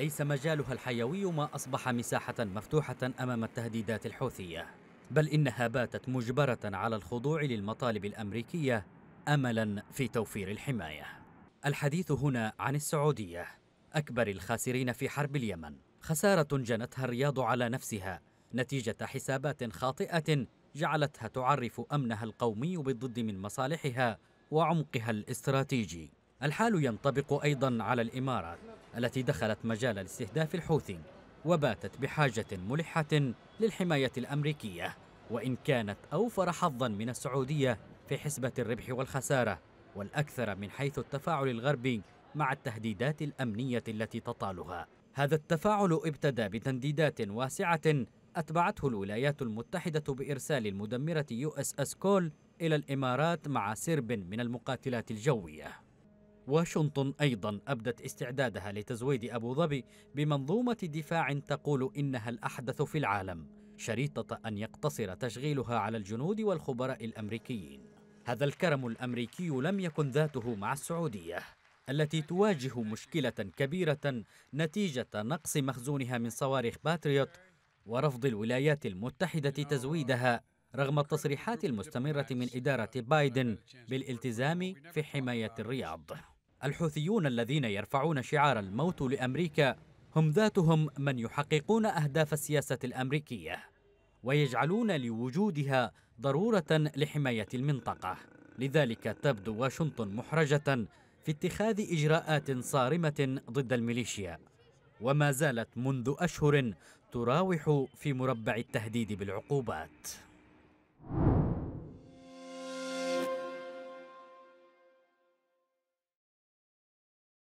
ليس مجالها الحيوي ما أصبح مساحة مفتوحة أمام التهديدات الحوثية بل إنها باتت مجبرة على الخضوع للمطالب الأمريكية أملا في توفير الحماية الحديث هنا عن السعودية أكبر الخاسرين في حرب اليمن خسارة جنتها الرياض على نفسها نتيجة حسابات خاطئة جعلتها تعرف أمنها القومي بالضد من مصالحها وعمقها الاستراتيجي الحال ينطبق أيضا على الإمارات التي دخلت مجال الاستهداف الحوثي وباتت بحاجة ملحة للحماية الأمريكية وإن كانت أوفر حظا من السعودية في حسبة الربح والخسارة والأكثر من حيث التفاعل الغربي مع التهديدات الأمنية التي تطالها هذا التفاعل ابتدى بتنديدات واسعة أتبعته الولايات المتحدة بإرسال المدمرة يو اس اس كول إلى الإمارات مع سرب من المقاتلات الجوية واشنطن أيضا أبدت استعدادها لتزويد أبو ظبي بمنظومة دفاع تقول إنها الأحدث في العالم شريطة أن يقتصر تشغيلها على الجنود والخبراء الأمريكيين هذا الكرم الأمريكي لم يكن ذاته مع السعودية التي تواجه مشكلة كبيرة نتيجة نقص مخزونها من صواريخ باتريوت ورفض الولايات المتحدة تزويدها رغم التصريحات المستمرة من إدارة بايدن بالالتزام في حماية الرياض الحوثيون الذين يرفعون شعار الموت لأمريكا هم ذاتهم من يحققون أهداف السياسة الأمريكية ويجعلون لوجودها ضرورة لحماية المنطقة لذلك تبدو واشنطن محرجة في اتخاذ إجراءات صارمة ضد الميليشيا وما زالت منذ أشهر تراوح في مربع التهديد بالعقوبات